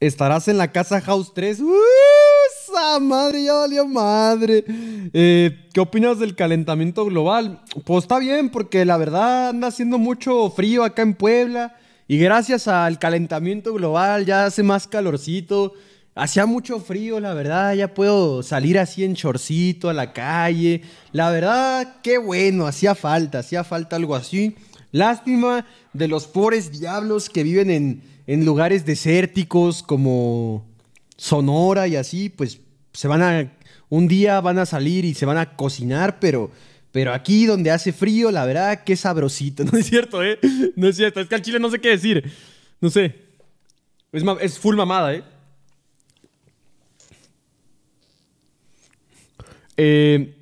estarás en la casa House 3. ¡Uh! madre! Ya valió madre. Eh, ¿Qué opinas del calentamiento global? Pues está bien, porque la verdad anda haciendo mucho frío acá en Puebla. Y gracias al calentamiento global ya hace más calorcito. Hacía mucho frío, la verdad, ya puedo salir así en chorcito a la calle. La verdad, qué bueno, hacía falta, hacía falta algo así. Lástima de los pobres diablos que viven en, lugares desérticos como Sonora y así, pues se van a un día van a salir y se van a cocinar, pero, pero aquí donde hace frío, la verdad, qué sabrosito. No es cierto, ¿eh? No es cierto. Es que al chile no sé qué decir. No sé. Es, es full mamada, ¿eh? ¿eh?